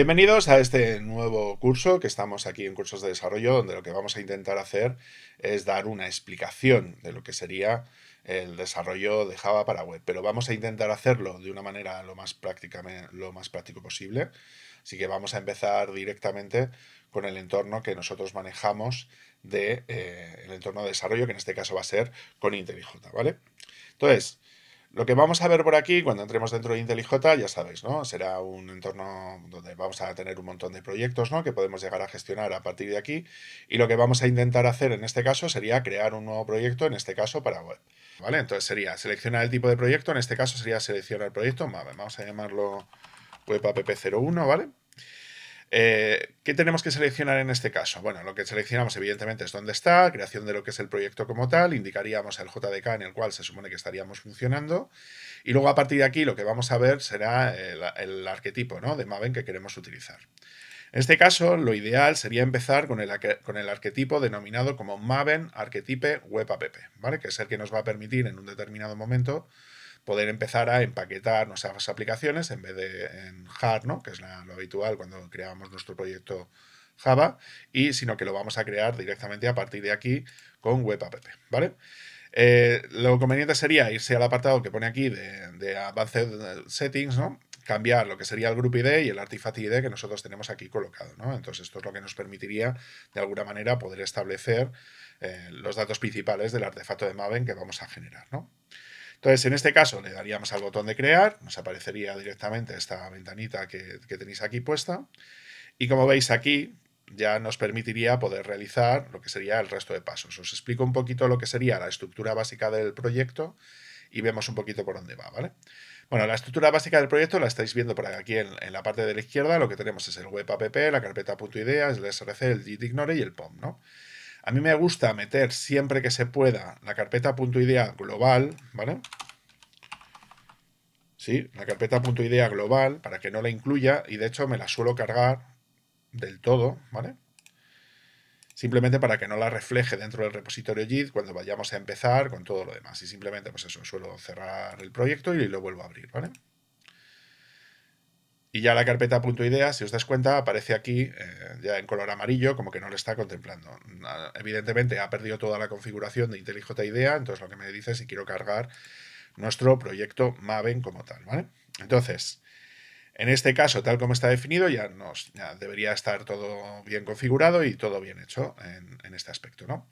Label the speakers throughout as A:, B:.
A: Bienvenidos a este nuevo curso que estamos aquí en cursos de desarrollo, donde lo que vamos a intentar hacer es dar una explicación de lo que sería el desarrollo de Java para web, pero vamos a intentar hacerlo de una manera lo más, práctica, lo más práctico posible. Así que vamos a empezar directamente con el entorno que nosotros manejamos de eh, el entorno de desarrollo, que en este caso va a ser con IntelliJ, ¿vale? Entonces, lo que vamos a ver por aquí cuando entremos dentro de IntelliJ, ya sabéis, ¿no? Será un entorno donde vamos a tener un montón de proyectos, ¿no? Que podemos llegar a gestionar a partir de aquí. Y lo que vamos a intentar hacer en este caso sería crear un nuevo proyecto, en este caso para web. ¿Vale? Entonces sería seleccionar el tipo de proyecto, en este caso sería seleccionar el proyecto, vamos a llamarlo web 01, ¿vale? Eh, ¿Qué tenemos que seleccionar en este caso? Bueno, lo que seleccionamos evidentemente es dónde está, creación de lo que es el proyecto como tal, indicaríamos el JDK en el cual se supone que estaríamos funcionando y luego a partir de aquí lo que vamos a ver será el, arquetipo ¿no? de Maven que queremos utilizar. En este caso, lo ideal sería empezar con el, arquetipo denominado como Maven Arquetipe Web ¿vale? que es el que nos va a permitir en un determinado momento poder empezar a empaquetar nuestras aplicaciones en vez de en JAR, ¿no? que es lo habitual cuando creamos nuestro proyecto Java, y sino que lo vamos a crear directamente a partir de aquí con WebApp, ¿vale? Eh, lo conveniente sería irse al apartado que pone aquí de, Advanced Settings, ¿no? cambiar lo que sería el Group ID y el Artifact ID que nosotros tenemos aquí colocado. ¿no? Entonces, esto es lo que nos permitiría, de alguna manera, poder establecer eh, los datos principales del artefacto de Maven que vamos a generar. ¿no? Entonces, en este caso, le daríamos al botón de crear, nos aparecería directamente esta ventanita que, tenéis aquí puesta. Y como veis aquí, ya nos permitiría poder realizar lo que sería el resto de pasos. Os explico un poquito lo que sería la estructura básica del proyecto y vemos un poquito por dónde va, ¿vale? Bueno, la estructura básica del proyecto la estáis viendo por aquí en, la parte de la izquierda. Lo que tenemos es el web app, la carpeta .idea, el src, el gitignore y el pom, ¿no? A mí me gusta meter siempre que se pueda la carpeta .idea global, ¿vale? Sí, la carpeta .idea global para que no la incluya y de hecho me la suelo cargar del todo, ¿vale? Simplemente para que no la refleje dentro del repositorio JIT cuando vayamos a empezar con todo lo demás. Y simplemente, pues eso, suelo cerrar el proyecto y lo vuelvo a abrir, ¿vale? vale y ya la carpeta punto .idea, si os das cuenta, aparece aquí eh, ya en color amarillo, como que no lo está contemplando. Evidentemente ha perdido toda la configuración de IntelliJ IDEA, entonces lo que me dice es si quiero cargar nuestro proyecto Maven como tal, ¿vale? Entonces, en este caso, tal como está definido, ya nos ya debería estar todo bien configurado y todo bien hecho en, este aspecto, ¿no?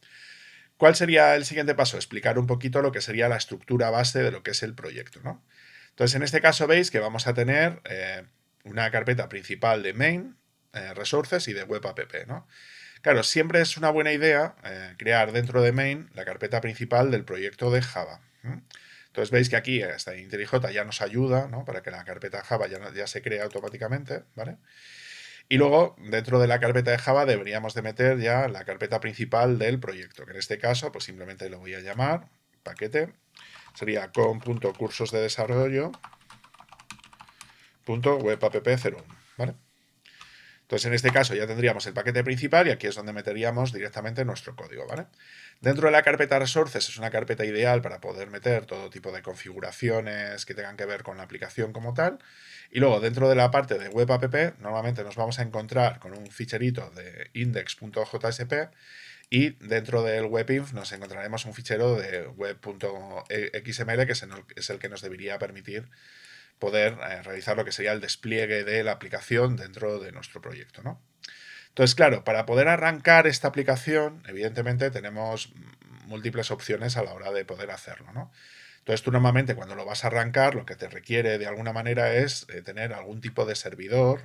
A: ¿Cuál sería el siguiente paso? Explicar un poquito lo que sería la estructura base de lo que es el proyecto, ¿no? Entonces, en este caso veis que vamos a tener... Eh, una carpeta principal de main, eh, resources y de web app, ¿no? Claro, siempre es una buena idea eh, crear dentro de main la carpeta principal del proyecto de Java. Entonces veis que aquí eh, esta IntelliJ ya nos ayuda ¿no? para que la carpeta Java ya, se cree automáticamente, ¿vale? Y luego, dentro de la carpeta de Java deberíamos de meter ya la carpeta principal del proyecto, que en este caso, pues simplemente lo voy a llamar paquete, sería con.cursos de desarrollo, webapp 01 ¿vale? Entonces, en este caso ya tendríamos el paquete principal y aquí es donde meteríamos directamente nuestro código, ¿vale? Dentro de la carpeta Resources es una carpeta ideal para poder meter todo tipo de configuraciones que tengan que ver con la aplicación como tal. Y luego, dentro de la parte de webapp normalmente nos vamos a encontrar con un ficherito de index.jsp y dentro del WebInf nos encontraremos un fichero de web.xml e que es el que nos debería permitir poder eh, realizar lo que sería el despliegue de la aplicación dentro de nuestro proyecto. ¿no? Entonces, claro, para poder arrancar esta aplicación, evidentemente tenemos múltiples opciones a la hora de poder hacerlo. Entonces tú normalmente cuando lo vas a arrancar lo que te requiere de alguna manera es eh, tener algún tipo de servidor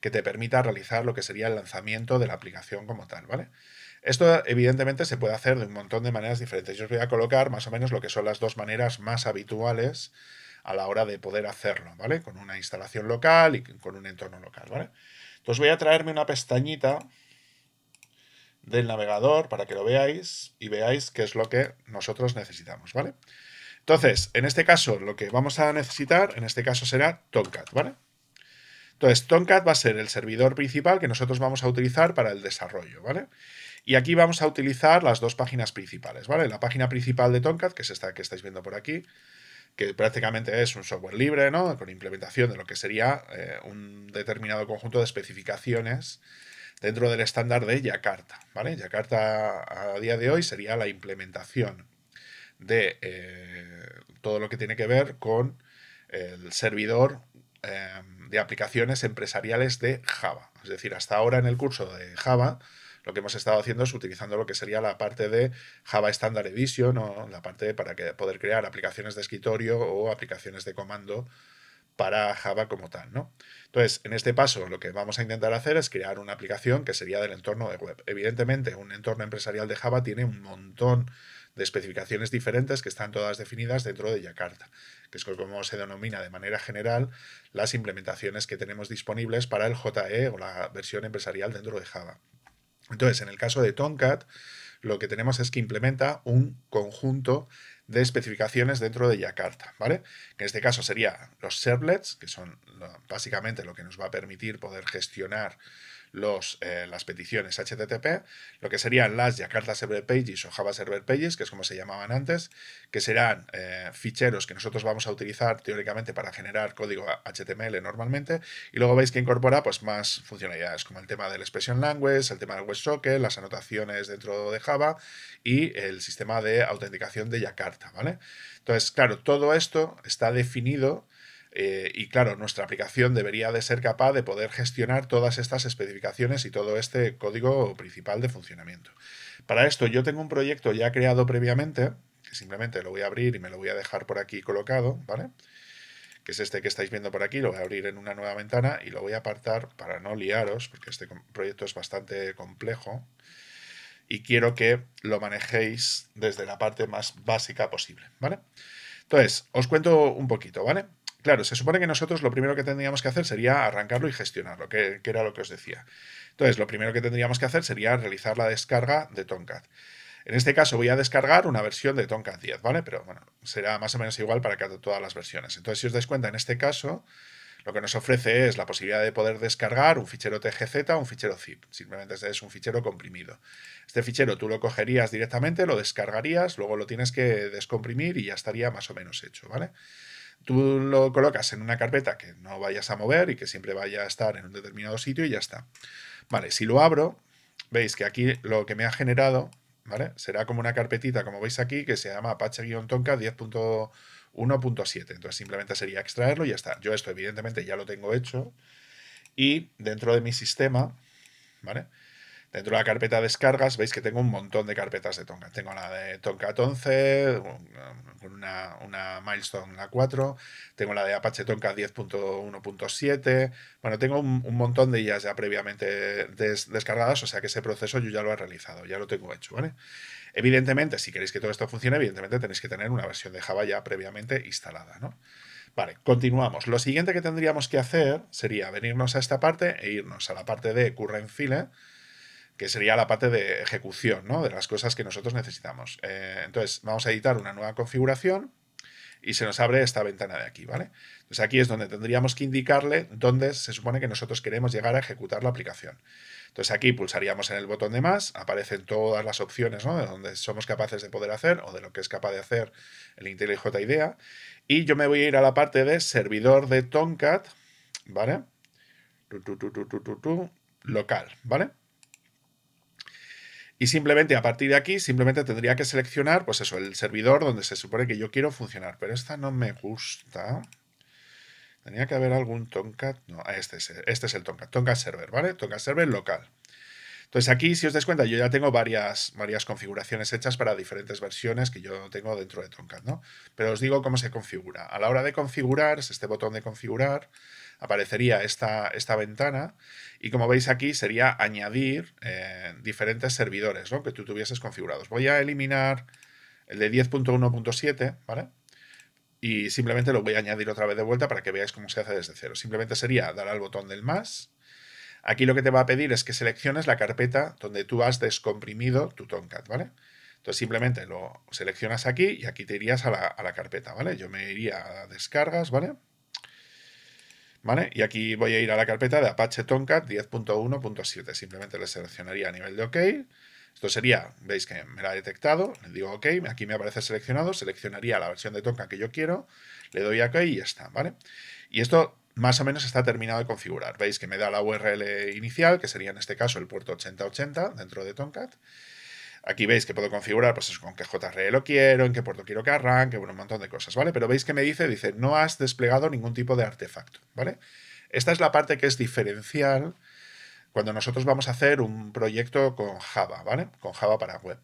A: que te permita realizar lo que sería el lanzamiento de la aplicación como tal, ¿vale? Esto evidentemente se puede hacer de un montón de maneras diferentes. Yo os voy a colocar más o menos lo que son las dos maneras más habituales a la hora de poder hacerlo, ¿vale? Con una instalación local y con un entorno local, ¿vale? Entonces voy a traerme una pestañita del navegador para que lo veáis y veáis qué es lo que nosotros necesitamos, ¿vale? Entonces, en este caso, lo que vamos a necesitar, en este caso será Tomcat, ¿vale? Entonces, Tomcat va a ser el servidor principal que nosotros vamos a utilizar para el desarrollo, ¿vale? Y aquí vamos a utilizar las dos páginas principales, ¿vale? La página principal de Tomcat, que es esta que estáis viendo por aquí, que prácticamente es un software libre, ¿no? Con implementación de lo que sería eh, un determinado conjunto de especificaciones dentro del estándar de Jakarta. ¿vale? a día de hoy sería la implementación de eh, todo lo que tiene que ver con el servidor eh, de aplicaciones empresariales de Java. Es decir, hasta ahora en el curso de Java lo que hemos estado haciendo es utilizando lo que sería la parte de Java Standard Edition o la parte para poder crear aplicaciones de escritorio o aplicaciones de comando para Java como tal, ¿no? Entonces, en este paso lo que vamos a intentar hacer es crear una aplicación que sería del entorno de web. Evidentemente, un entorno empresarial de Java tiene un montón de especificaciones diferentes que están todas definidas dentro de Jakarta, que es como se denomina de manera general las implementaciones que tenemos disponibles para el JE o la versión empresarial dentro de Java. Entonces, en el caso de Tomcat, lo que tenemos es que implementa un conjunto de especificaciones dentro de Jakarta. ¿vale? en este caso serían los servlets, que son básicamente lo que nos va a permitir poder gestionar los, eh, las peticiones HTTP, lo que serían las Jakarta Server Pages o Java Server Pages, que es como se llamaban antes, que serán eh, ficheros que nosotros vamos a utilizar teóricamente para generar código HTML normalmente, y luego veis que incorpora pues, más funcionalidades, como el tema del Expression Language, el tema del WebSocket, las anotaciones dentro de Java y el sistema de autenticación de Jakarta, ¿vale? Entonces, claro, todo esto está definido eh, y claro, nuestra aplicación debería de ser capaz de poder gestionar todas estas especificaciones y todo este código principal de funcionamiento. Para esto yo tengo un proyecto ya creado previamente, que simplemente lo voy a abrir y me lo voy a dejar por aquí colocado, ¿vale? que es este que estáis viendo por aquí, lo voy a abrir en una nueva ventana y lo voy a apartar para no liaros, porque este proyecto es bastante complejo y quiero que lo manejéis desde la parte más básica posible, ¿vale? Entonces, os cuento un poquito, ¿vale? Claro, se supone que nosotros lo primero que tendríamos que hacer sería arrancarlo y gestionarlo, que, que era lo que os decía. Entonces, lo primero que tendríamos que hacer sería realizar la descarga de Tomcat. En este caso voy a descargar una versión de Tomcat 10, ¿vale? Pero bueno, será más o menos igual para todas las versiones. Entonces, si os dais cuenta, en este caso, lo que nos ofrece es la posibilidad de poder descargar un fichero TGZ o un fichero zip. Simplemente es un fichero comprimido. Este fichero tú lo cogerías directamente, lo descargarías, luego lo tienes que descomprimir y ya estaría más o menos hecho, ¿vale? Tú lo colocas en una carpeta que no vayas a mover y que siempre vaya a estar en un determinado sitio y ya está. Vale, si lo abro, veis que aquí lo que me ha generado, ¿vale? Será como una carpetita, como veis aquí, que se llama apache-tonka 10.1.7. Entonces simplemente sería extraerlo y ya está. Yo esto evidentemente ya lo tengo hecho y dentro de mi sistema, ¿vale? Dentro de la carpeta descargas veis que tengo un montón de carpetas de Tonka. Tengo la de Tonka 11, una, una Milestone, a 4, tengo la de Apache Tonka 10.1.7. Bueno, tengo un, montón de ellas ya previamente descargadas, o sea que ese proceso yo ya lo he realizado, ya lo tengo hecho, Evidentemente, si queréis que todo esto funcione, evidentemente tenéis que tener una versión de Java ya previamente instalada, Vale, continuamos. Lo siguiente que tendríamos que hacer sería venirnos a esta parte e irnos a la parte de current file, que sería la parte de ejecución, ¿no? De las cosas que nosotros necesitamos. Eh, entonces, vamos a editar una nueva configuración y se nos abre esta ventana de aquí, ¿vale? Entonces aquí es donde tendríamos que indicarle dónde se supone que nosotros queremos llegar a ejecutar la aplicación. Entonces aquí pulsaríamos en el botón de más, aparecen todas las opciones ¿no? de donde somos capaces de poder hacer o de lo que es capaz de hacer el IntelliJ IDEA. Y yo me voy a ir a la parte de servidor de Tomcat, ¿vale? local, ¿vale? Y simplemente a partir de aquí, simplemente tendría que seleccionar, pues eso, el servidor donde se supone que yo quiero funcionar. Pero esta no me gusta. Tenía que haber algún Tomcat. No, este es, este es el Tomcat. Tomcat Server, ¿vale? Tomcat Server local. Entonces aquí, si os dais cuenta, yo ya tengo varias, varias configuraciones hechas para diferentes versiones que yo tengo dentro de Tomcat, ¿no? Pero os digo cómo se configura. A la hora de configurar, es este botón de configurar, aparecería esta, esta ventana y como veis aquí sería añadir eh, diferentes servidores ¿no? que tú tuvieses configurados. Voy a eliminar el de 10.1.7, ¿vale? Y simplemente lo voy a añadir otra vez de vuelta para que veáis cómo se hace desde cero. Simplemente sería dar al botón del más. Aquí lo que te va a pedir es que selecciones la carpeta donde tú has descomprimido tu Tomcat, ¿vale? Entonces simplemente lo seleccionas aquí y aquí te irías a la, a la carpeta, ¿vale? Yo me iría a descargas, ¿vale? Y aquí voy a ir a la carpeta de Apache Tomcat 10.1.7. Simplemente le seleccionaría a nivel de OK. Esto sería, veis que me la ha detectado, le digo OK, aquí me aparece seleccionado, seleccionaría la versión de Tomcat que yo quiero, le doy OK y ya está, ¿vale? Y esto más o menos está terminado de configurar. Veis que me da la URL inicial, que sería en este caso el puerto 8080 dentro de Tomcat, Aquí veis que puedo configurar, pues con qué JRE lo quiero, en qué puerto quiero que arranque, un montón de cosas, ¿vale? Pero veis que me dice, dice, no has desplegado ningún tipo de artefacto, ¿vale? Esta es la parte que es diferencial cuando nosotros vamos a hacer un proyecto con Java, ¿vale? Con Java para web.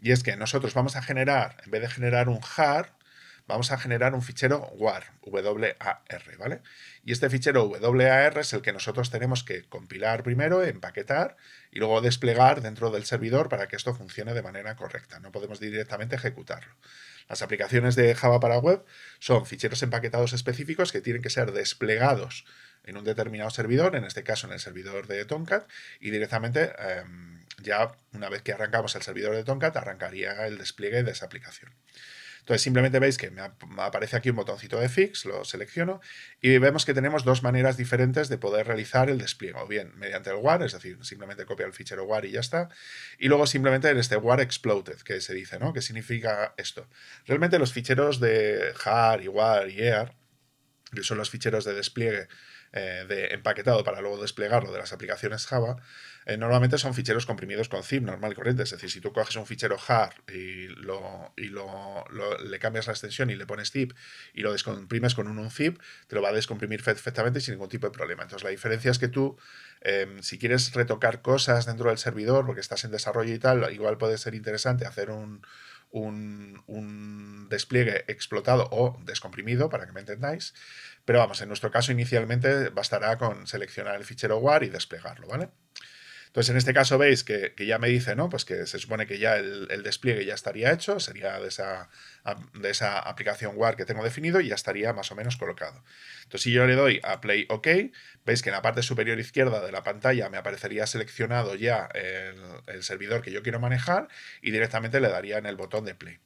A: Y es que nosotros vamos a generar, en vez de generar un jar, vamos a generar un fichero WAR, WAR, ¿vale? Y este fichero WAR es el que nosotros tenemos que compilar primero, empaquetar y luego desplegar dentro del servidor para que esto funcione de manera correcta. No podemos directamente ejecutarlo. Las aplicaciones de Java para web son ficheros empaquetados específicos que tienen que ser desplegados en un determinado servidor, en este caso en el servidor de Tomcat, y directamente em, ya una vez que arrancamos el servidor de Tomcat arrancaría el despliegue de esa aplicación. Entonces simplemente veis que me aparece aquí un botoncito de fix, lo selecciono y vemos que tenemos dos maneras diferentes de poder realizar el despliegue. bien mediante el WAR, es decir, simplemente copia el fichero WAR y ya está. Y luego simplemente en este WAR exploded, que se dice, ¿no? ¿Qué significa esto? Realmente los ficheros de JAR y WAR y EAR, que son los ficheros de despliegue eh, de empaquetado para luego desplegarlo de las aplicaciones Java, eh, normalmente son ficheros comprimidos con zip normal y corriente. Es decir, si tú coges un fichero jar y, lo, le cambias la extensión y le pones zip y lo descomprimes con un unzip, te lo va a descomprimir perfectamente sin ningún tipo de problema. Entonces, la diferencia es que tú, em, si quieres retocar cosas dentro del servidor, porque estás en desarrollo y tal, igual puede ser interesante hacer un un, despliegue explotado o descomprimido, para que me entendáis. Pero vamos, en nuestro caso inicialmente bastará con seleccionar el fichero WAR y desplegarlo, ¿vale? Entonces, en este caso veis que, ya me dice, ¿no? Pues que se supone que ya el, despliegue ya estaría hecho, sería de esa, de esa aplicación WAR que tengo definido y ya estaría más o menos colocado. Entonces, si yo le doy a Play OK, veis que en la parte superior izquierda de la pantalla me aparecería seleccionado ya el, el servidor que yo quiero manejar y directamente le daría en el botón de Play.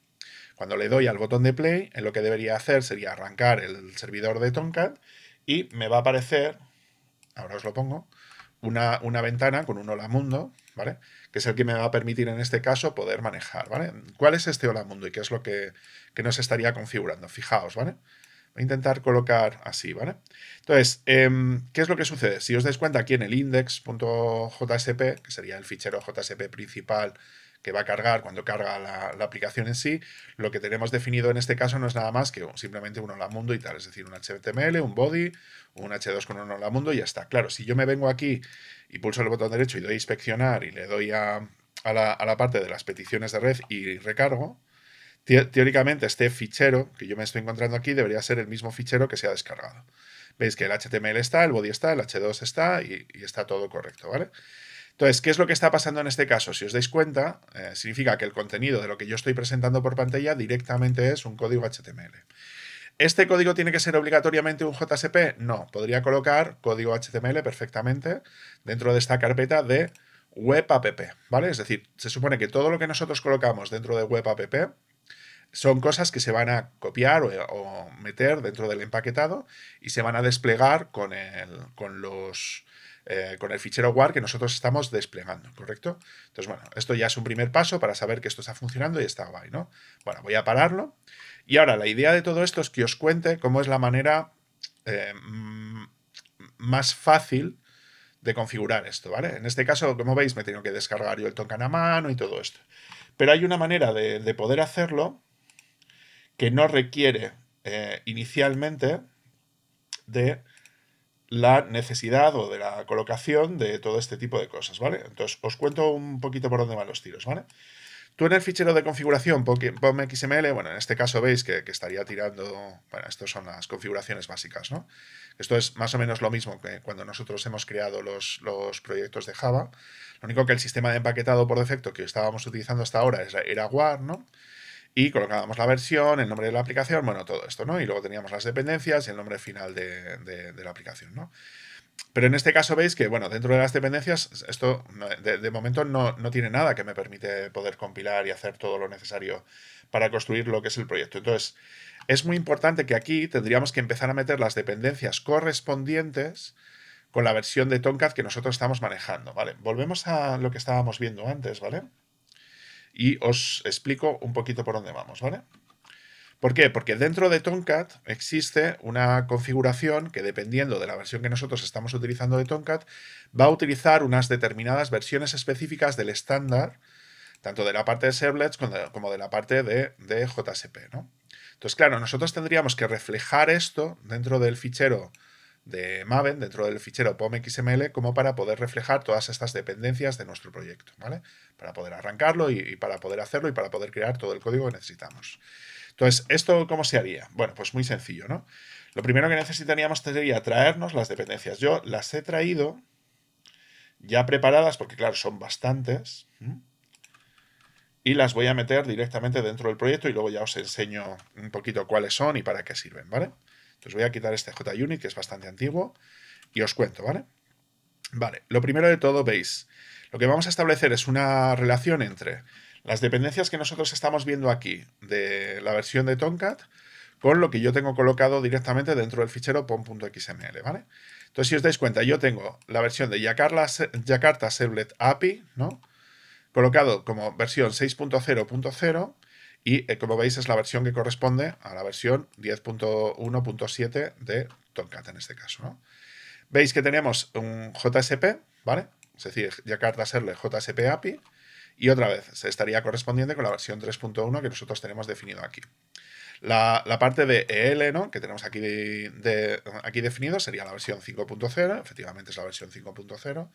A: Cuando le doy al botón de play, lo que debería hacer sería arrancar el servidor de Tomcat y me va a aparecer, ahora os lo pongo, una, ventana con un hola mundo, ¿vale? Que es el que me va a permitir en este caso poder manejar, ¿vale? ¿Cuál es este hola mundo y qué es lo que, que nos estaría configurando? Fijaos, ¿vale? Voy a intentar colocar así, ¿vale? Entonces, em, ¿qué es lo que sucede? Si os dais cuenta aquí en el index.jsp, que sería el fichero JSP principal que va a cargar cuando carga la, aplicación en sí, lo que tenemos definido en este caso no es nada más que simplemente un hola mundo y tal, es decir, un HTML, un body, un H2 con un hola mundo y ya está. Claro, si yo me vengo aquí y pulso el botón derecho y doy a inspeccionar y le doy a, a, la, parte de las peticiones de red y recargo, teóricamente este fichero que yo me estoy encontrando aquí debería ser el mismo fichero que se ha descargado. Veis que el HTML está, el body está, el H2 está y está todo correcto, ¿vale? Entonces, ¿qué es lo que está pasando en este caso? Si os dais cuenta, eh, significa que el contenido de lo que yo estoy presentando por pantalla directamente es un código HTML. ¿Este código tiene que ser obligatoriamente un JSP? No, podría colocar código HTML perfectamente dentro de esta carpeta de web app, ¿vale? Es decir, se supone que todo lo que nosotros colocamos dentro de web app son cosas que se van a copiar o, meter dentro del empaquetado y se van a desplegar con, con los eh, con el fichero WAR que nosotros estamos desplegando, ¿correcto? Entonces, bueno, esto ya es un primer paso para saber que esto está funcionando y está guay, ¿no? Bueno, voy a pararlo. Y ahora, la idea de todo esto es que os cuente cómo es la manera eh, mm, más fácil de configurar esto, ¿vale? En este caso, como veis, me tengo que descargar yo el token a mano y todo esto. Pero hay una manera de, poder hacerlo que no requiere eh, inicialmente de la necesidad o de la colocación de todo este tipo de cosas, ¿vale? Entonces, os cuento un poquito por dónde van los tiros, ¿vale? Tú en el fichero de configuración, ponme XML, bueno, en este caso veis que, estaría tirando, bueno, estas son las configuraciones básicas, ¿no? Esto es más o menos lo mismo que cuando nosotros hemos creado los, proyectos de Java. Lo único que el sistema de empaquetado por defecto que estábamos utilizando hasta ahora era, era WAR, ¿no? y colocábamos la versión, el nombre de la aplicación, bueno, todo esto, ¿no? Y luego teníamos las dependencias y el nombre final de, la aplicación, ¿no? Pero en este caso veis que, bueno, dentro de las dependencias, esto de, momento no, tiene nada que me permite poder compilar y hacer todo lo necesario para construir lo que es el proyecto. Entonces, es muy importante que aquí tendríamos que empezar a meter las dependencias correspondientes con la versión de Tomcat que nosotros estamos manejando, ¿vale? Volvemos a lo que estábamos viendo antes, ¿vale? vale y os explico un poquito por dónde vamos, ¿vale? ¿Por qué? Porque dentro de Tomcat existe una configuración que dependiendo de la versión que nosotros estamos utilizando de Tomcat, va a utilizar unas determinadas versiones específicas del estándar, tanto de la parte de servlets como de la parte de, de JSP. Entonces, claro, nosotros tendríamos que reflejar esto dentro del fichero de Maven dentro del fichero POM.xml como para poder reflejar todas estas dependencias de nuestro proyecto, ¿vale? Para poder arrancarlo y, para poder hacerlo y para poder crear todo el código que necesitamos. Entonces, ¿esto cómo se haría? Bueno, pues muy sencillo, ¿no? Lo primero que necesitaríamos sería traernos las dependencias. Yo las he traído ya preparadas, porque claro, son bastantes, y las voy a meter directamente dentro del proyecto y luego ya os enseño un poquito cuáles son y para qué sirven, ¿vale? vale entonces voy a quitar este JUnit, que es bastante antiguo, y os cuento, ¿vale? Vale, lo primero de todo, veis, lo que vamos a establecer es una relación entre las dependencias que nosotros estamos viendo aquí de la versión de Tomcat con lo que yo tengo colocado directamente dentro del fichero pom.xml, ¿vale? Entonces, si os dais cuenta, yo tengo la versión de Jakarta Servlet API, ¿no? Colocado como versión 6.0.0 y eh, como veis es la versión que corresponde a la versión 10.1.7 de Tomcat en este caso. Veis que tenemos un JSP, ¿vale? Es decir, Jakarta Serle JSP API. Y otra vez, se estaría correspondiente con la versión 3.1 que nosotros tenemos definido aquí. La, parte de EL, ¿no? Que tenemos aquí, aquí definido sería la versión 5.0, efectivamente es la versión 5.0.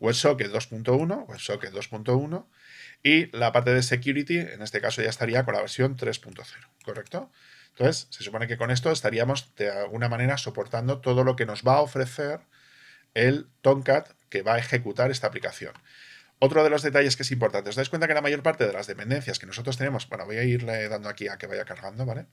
A: WebSocket 2.1, WebSocket 2.1. Y la parte de security, en este caso, ya estaría con la versión 3.0, ¿correcto? Entonces, se supone que con esto estaríamos de alguna manera soportando todo lo que nos va a ofrecer el Tomcat que va a ejecutar esta aplicación. Otro de los detalles que es importante, os dais cuenta que la mayor parte de las dependencias que nosotros tenemos, bueno, voy a irle dando aquí a que vaya cargando, ¿vale?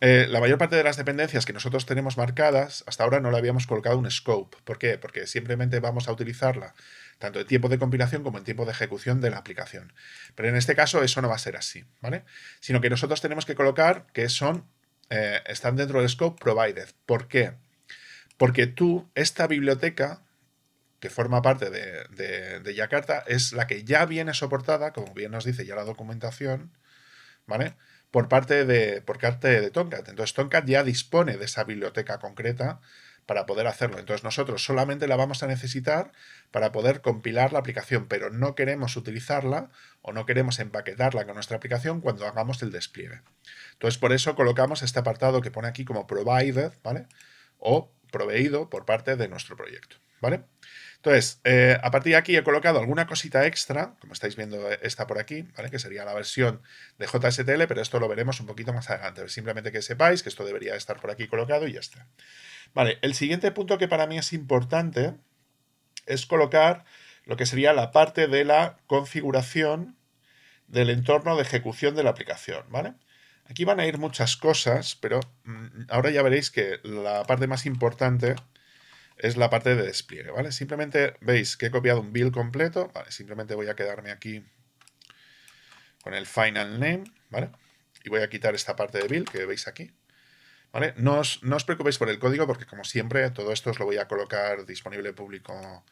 A: Eh, la mayor parte de las dependencias que nosotros tenemos marcadas, hasta ahora no le habíamos colocado un scope. ¿Por qué? Porque simplemente vamos a utilizarla tanto en tiempo de compilación como en tiempo de ejecución de la aplicación. Pero en este caso eso no va a ser así, ¿vale? Sino que nosotros tenemos que colocar que son, eh, están dentro del scope provided. ¿Por qué? Porque tú, esta biblioteca que forma parte de, de, de es la que ya viene soportada, como bien nos dice ya la documentación, ¿vale? Por parte de, por parte de Tomcat. Entonces Tomcat ya dispone de esa biblioteca concreta para poder hacerlo. Entonces nosotros solamente la vamos a necesitar para poder compilar la aplicación, pero no queremos utilizarla o no queremos empaquetarla con nuestra aplicación cuando hagamos el despliegue. Entonces por eso colocamos este apartado que pone aquí como provided, ¿vale? O proveído por parte de nuestro proyecto, ¿vale? Entonces, eh, a partir de aquí he colocado alguna cosita extra, como estáis viendo eh, esta por aquí, ¿vale? que sería la versión de JSTL, pero esto lo veremos un poquito más adelante. Simplemente que sepáis que esto debería estar por aquí colocado y ya está. Vale, el siguiente punto que para mí es importante es colocar lo que sería la parte de la configuración del entorno de ejecución de la aplicación, ¿vale? Aquí van a ir muchas cosas, pero mm, ahora ya veréis que la parte más importante es la parte de despliegue, ¿vale? Simplemente veis que he copiado un build completo, ¿vale? Simplemente voy a quedarme aquí con el final name, ¿vale? Y voy a quitar esta parte de build que veis aquí, ¿vale? No os, preocupéis por el código porque, como siempre, todo esto os lo voy a colocar disponible público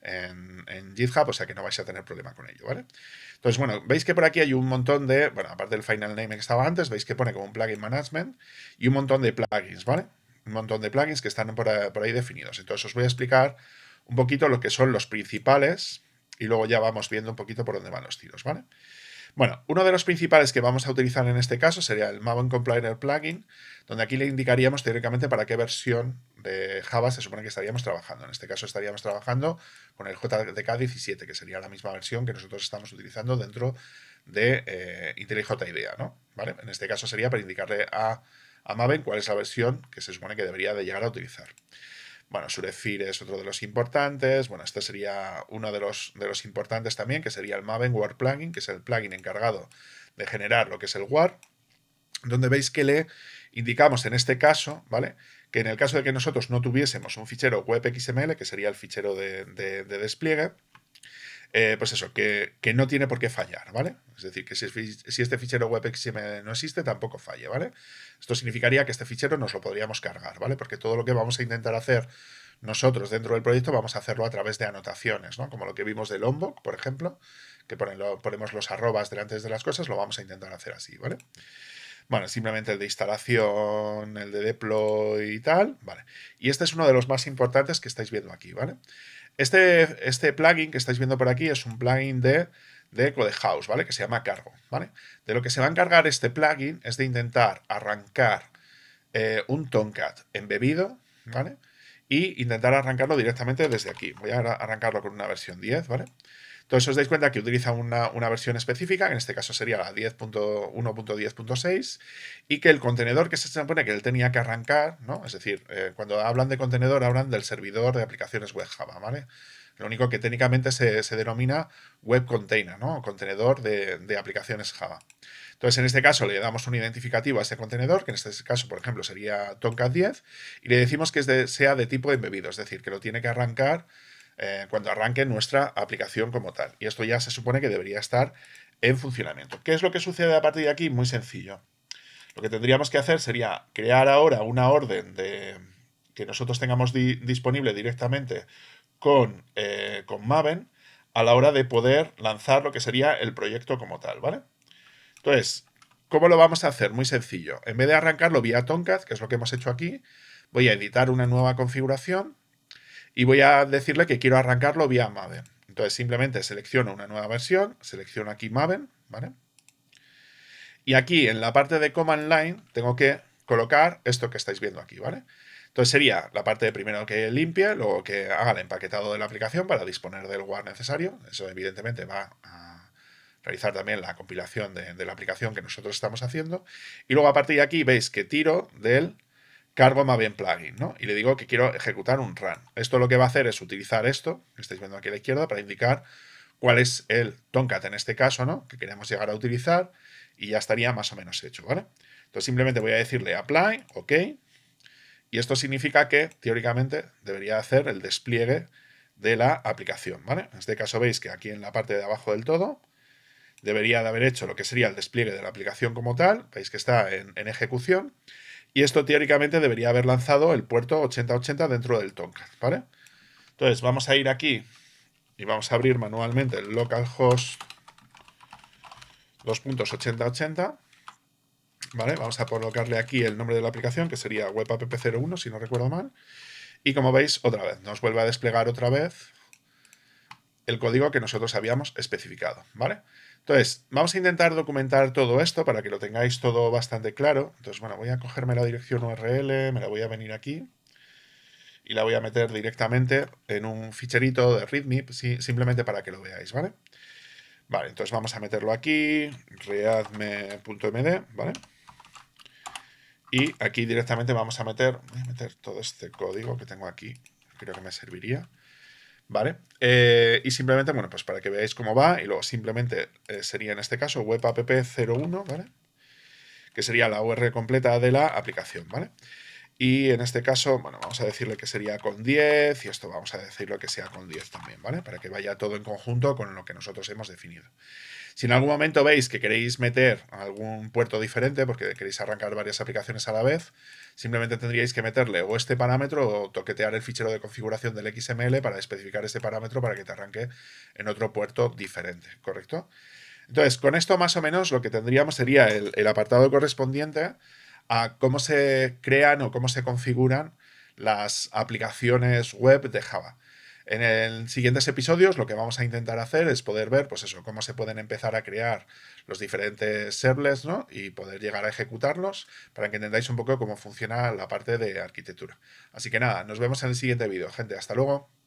A: en, en, GitHub, o sea que no vais a tener problema con ello, ¿vale? Entonces, bueno, veis que por aquí hay un montón de, bueno, aparte del final name que estaba antes, veis que pone como un plugin management y un montón de plugins, ¿vale? montón de plugins que están eh, por, ahí definidos. Entonces os voy a explicar un poquito lo que son los principales y luego ya vamos viendo un poquito por dónde van los tiros, ¿vale? Bueno, uno de los principales que vamos a utilizar en este caso sería el Maven Compiler plugin, donde aquí le indicaríamos teóricamente para qué versión de Java se supone que estaríamos trabajando. En este caso estaríamos trabajando con el JDK 17, que sería la misma versión que nosotros estamos utilizando dentro de Intel eh, IntelliJ IDEA, ¿Vale? En este caso sería para indicarle a a Maven cuál es la versión que se supone que debería de llegar a utilizar. Bueno, Surefire es otro de los importantes. Bueno, este sería uno de los, de los importantes también, que sería el Maven War Plugin, que es el plugin encargado de generar lo que es el War, donde veis que le indicamos en este caso, ¿vale? Que en el caso de que nosotros no tuviésemos un fichero webxml, que sería el fichero de despliegue, eh, pues eso, que, no tiene por qué fallar, ¿vale? Es decir, que si, este fichero XML no existe, tampoco falle, ¿vale? Esto significaría que este fichero nos lo podríamos cargar, ¿vale? Porque todo lo que vamos a intentar hacer nosotros dentro del proyecto vamos a hacerlo a través de anotaciones, ¿no? Como lo que vimos del Lombok, por ejemplo, que ponemos los arrobas delante de las cosas, lo vamos a intentar hacer así, ¿vale? Bueno, simplemente el de instalación, el de deploy y tal, ¿vale? Y este es uno de los más importantes que estáis viendo aquí, ¿vale? vale este, este plugin que estáis viendo por aquí es un plugin de, de Codehouse, ¿vale? Que se llama Cargo, ¿vale? De lo que se va a encargar este plugin es de intentar arrancar eh, un Tomcat embebido, ¿vale? Y intentar arrancarlo directamente desde aquí. Voy a arrancarlo con una versión 10, ¿vale? vale entonces os dais cuenta que utiliza una, versión específica, en este caso sería la 10.1.10.6, y que el contenedor que se supone que él tenía que arrancar, ¿no? Es decir, eh, cuando hablan de contenedor hablan del servidor de aplicaciones web Java, ¿vale? Lo único que técnicamente se, denomina web container, ¿no? Contenedor de, aplicaciones Java. Entonces, en este caso, le damos un identificativo a ese contenedor, que en este caso, por ejemplo, sería Tomcat 10, y le decimos que sea de tipo embebido, es decir, que lo tiene que arrancar eh, cuando arranque nuestra aplicación como tal. Y esto ya se supone que debería estar en funcionamiento. ¿Qué es lo que sucede a partir de aquí? Muy sencillo. Lo que tendríamos que hacer sería crear ahora una orden de, que nosotros tengamos disponible directamente con, eh, con Maven a la hora de poder lanzar lo que sería el proyecto como tal, ¿vale? Entonces, ¿cómo lo vamos a hacer? Muy sencillo. En vez de arrancarlo vía Tomcat, que es lo que hemos hecho aquí, voy a editar una nueva configuración y voy a decirle que quiero arrancarlo vía Maven. Entonces simplemente selecciono una nueva versión, selecciono aquí Maven, ¿vale? Y aquí en la parte de command line tengo que colocar esto que estáis viendo aquí, ¿vale? Entonces sería la parte de primero que limpie, luego que haga el empaquetado de la aplicación para disponer del WAR necesario. Eso evidentemente va a realizar también la compilación de, de la aplicación que nosotros estamos haciendo. Y luego a partir de aquí veis que tiro del cargo bien plugin, ¿no? Y le digo que quiero ejecutar un run. Esto lo que va a hacer es utilizar esto, que estáis viendo aquí a la izquierda, para indicar cuál es el toncat en este caso, ¿no? Que queremos llegar a utilizar y ya estaría más o menos hecho, ¿vale? Entonces simplemente voy a decirle apply, ok, y esto significa que teóricamente debería hacer el despliegue de la aplicación, ¿vale? En este caso veis que aquí en la parte de abajo del todo debería de haber hecho lo que sería el despliegue de la aplicación como tal, veis que está en ejecución, y esto teóricamente debería haber lanzado el puerto 8080 dentro del Tomcat, ¿vale? Entonces vamos a ir aquí y vamos a abrir manualmente el localhost 2.8080, ¿vale? Vamos a colocarle aquí el nombre de la aplicación, que sería webapp01, si no recuerdo mal. Y como veis, otra vez, nos vuelve a desplegar otra vez el código que nosotros habíamos especificado, ¿vale? vale entonces, vamos a intentar documentar todo esto para que lo tengáis todo bastante claro. Entonces, bueno, voy a cogerme la dirección URL, me la voy a venir aquí y la voy a meter directamente en un ficherito de README, simplemente para que lo veáis, ¿vale? Vale, entonces vamos a meterlo aquí, readme.md, ¿vale? Y aquí directamente vamos a meter, voy a meter todo este código que tengo aquí, creo que me serviría. ¿Vale? Eh, y simplemente, bueno, pues para que veáis cómo va, y luego simplemente eh, sería en este caso webapp01, ¿vale? Que sería la URL completa de la aplicación, ¿vale? Y en este caso, bueno, vamos a decirle que sería con 10 y esto vamos a decirlo que sea con 10 también, ¿vale? Para que vaya todo en conjunto con lo que nosotros hemos definido. Si en algún momento veis que queréis meter algún puerto diferente porque queréis arrancar varias aplicaciones a la vez, Simplemente tendríais que meterle o este parámetro o toquetear el fichero de configuración del XML para especificar este parámetro para que te arranque en otro puerto diferente, ¿correcto? Entonces, con esto más o menos lo que tendríamos sería el, el apartado correspondiente a cómo se crean o cómo se configuran las aplicaciones web de Java. En el siguientes episodios lo que vamos a intentar hacer es poder ver, pues eso, cómo se pueden empezar a crear los diferentes serles ¿no? Y poder llegar a ejecutarlos para que entendáis un poco cómo funciona la parte de arquitectura. Así que nada, nos vemos en el siguiente vídeo, gente. Hasta luego.